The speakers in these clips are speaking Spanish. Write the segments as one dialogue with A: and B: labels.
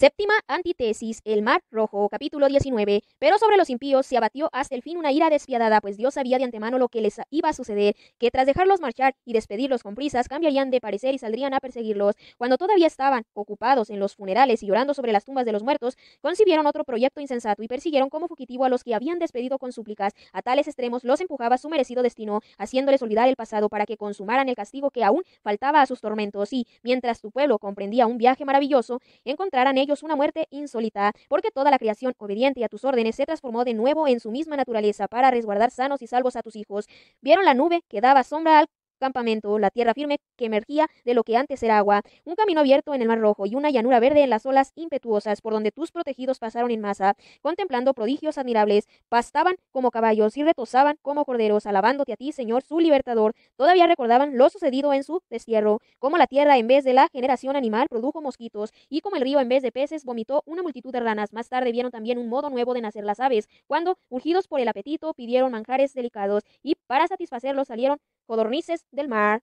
A: Séptima antitesis, el mar rojo, capítulo 19. Pero sobre los impíos se abatió hasta el fin una ira despiadada, pues Dios sabía de antemano lo que les iba a suceder, que tras dejarlos marchar y despedirlos con prisas, cambiarían de parecer y saldrían a perseguirlos. Cuando todavía estaban ocupados en los funerales y llorando sobre las tumbas de los muertos, concibieron otro proyecto insensato y persiguieron como fugitivo a los que habían despedido con súplicas. A tales extremos los empujaba su merecido destino, haciéndoles olvidar el pasado para que consumaran el castigo que aún faltaba a sus tormentos y, mientras tu pueblo comprendía un viaje maravilloso, encontraran ellos una muerte insólita, porque toda la creación obediente a tus órdenes se transformó de nuevo en su misma naturaleza para resguardar sanos y salvos a tus hijos. Vieron la nube que daba sombra al campamento, la tierra firme que emergía de lo que antes era agua, un camino abierto en el Mar Rojo y una llanura verde en las olas impetuosas por donde tus protegidos pasaron en masa, contemplando prodigios admirables, pastaban como caballos y retosaban como corderos, alabándote a ti, Señor, su libertador. Todavía recordaban lo sucedido en su destierro, como la tierra en vez de la generación animal produjo mosquitos y como el río en vez de peces vomitó una multitud de ranas. Más tarde vieron también un modo nuevo de nacer las aves, cuando, urgidos por el apetito, pidieron manjares delicados y para satisfacerlos salieron codornices del mar.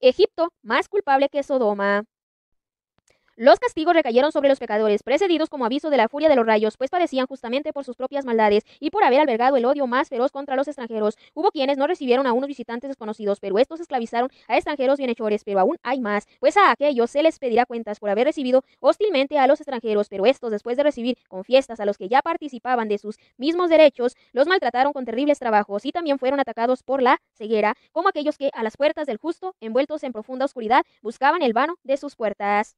A: Egipto, más culpable que Sodoma. Los castigos recayeron sobre los pecadores, precedidos como aviso de la furia de los rayos, pues padecían justamente por sus propias maldades y por haber albergado el odio más feroz contra los extranjeros. Hubo quienes no recibieron a unos visitantes desconocidos, pero estos esclavizaron a extranjeros bienhechores, pero aún hay más, pues a aquellos se les pedirá cuentas por haber recibido hostilmente a los extranjeros, pero estos, después de recibir con fiestas a los que ya participaban de sus mismos derechos, los maltrataron con terribles trabajos y también fueron atacados por la ceguera, como aquellos que a las puertas del justo, envueltos en profunda oscuridad, buscaban el vano de sus puertas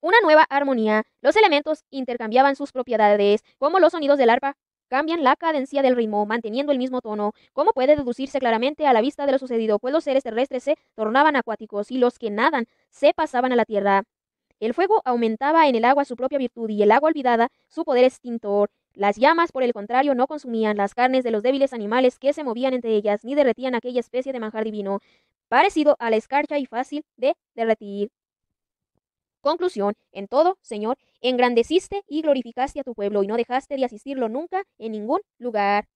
A: una nueva armonía. Los elementos intercambiaban sus propiedades, como los sonidos del arpa cambian la cadencia del ritmo, manteniendo el mismo tono. Como puede deducirse claramente a la vista de lo sucedido, pues los seres terrestres se tornaban acuáticos y los que nadan se pasaban a la tierra. El fuego aumentaba en el agua su propia virtud y el agua olvidada su poder extintor. Las llamas, por el contrario, no consumían las carnes de los débiles animales que se movían entre ellas, ni derretían aquella especie de manjar divino, parecido a la escarcha y fácil de derretir. Conclusión, en todo, Señor, engrandeciste y glorificaste a tu pueblo y no dejaste de asistirlo nunca en ningún lugar.